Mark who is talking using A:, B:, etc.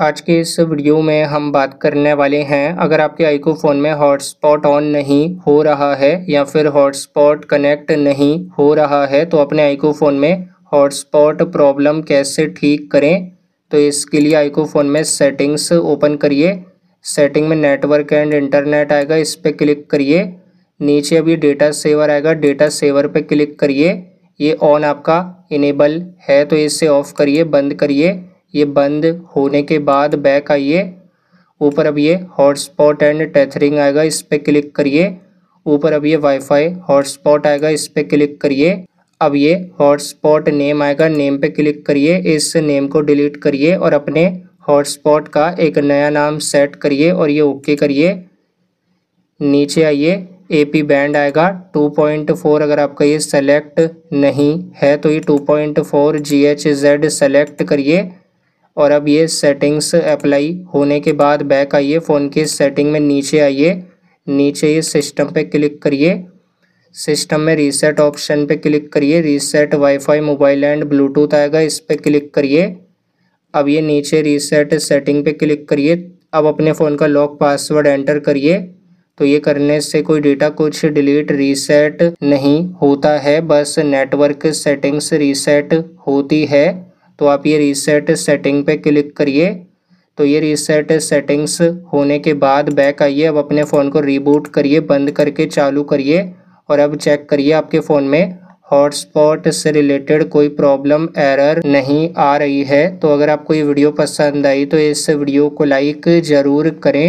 A: आज के इस वीडियो में हम बात करने वाले हैं अगर आपके आईको फ़ोन में हॉटस्पॉट ऑन नहीं हो रहा है या फिर हॉटस्पॉट कनेक्ट नहीं हो रहा है तो अपने आईको फ़ोन में हॉटस्पॉट प्रॉब्लम कैसे ठीक करें तो इसके लिए आईको फ़ोन में सेटिंग्स ओपन करिए सेटिंग में नेटवर्क एंड इंटरनेट आएगा इस पर क्लिक करिए नीचे अभी डेटा सेवर आएगा डेटा सेवर पर क्लिक करिए ये ऑन आपका इनेबल है तो इसे ऑफ़ करिए बंद करिए ये बंद होने के बाद बैक आइए ऊपर अब ये हॉटस्पॉट एंड टेथरिंग आएगा इस पर क्लिक करिए ऊपर अब ये वाईफाई हॉटस्पॉट आएगा इस पर क्लिक करिए अब ये हॉटस्पॉट नेम आएगा नेम पे क्लिक करिए इस नेम को डिलीट करिए और अपने हॉटस्पॉट का एक नया नाम सेट करिए और ये ओके करिए नीचे आइए ए पी बैंड आएगा 2.4 अगर आपका ये सेलेक्ट नहीं है तो ये 2.4 GHz सेलेक्ट करिए और अब ये सेटिंग्स अप्लाई होने के बाद बैक आइए फ़ोन की सेटिंग में नीचे आइए नीचे ये सिस्टम पे क्लिक करिए सिस्टम में रीसेट ऑप्शन पे क्लिक करिए reset WiFi mobile and Bluetooth आएगा इस पर क्लिक करिए अब ये नीचे रीसेट सेटिंग पे क्लिक करिए अब अपने फ़ोन का लॉक पासवर्ड एंटर करिए तो ये करने से कोई डेटा कुछ डिलीट रीसेट नहीं होता है बस नेटवर्क सेटिंग्स रीसेट होती है तो आप ये रीसेट सेटिंग पे क्लिक करिए तो ये रीसेट सेटिंग्स होने के बाद बैक आइए अब अपने फ़ोन को रीबूट करिए बंद करके चालू करिए और अब चेक करिए आपके फ़ोन में हॉटस्पॉट से रिलेटेड कोई प्रॉब्लम एरर नहीं आ रही है तो अगर आपको ये वीडियो पसंद आई तो इस वीडियो को लाइक ज़रूर करें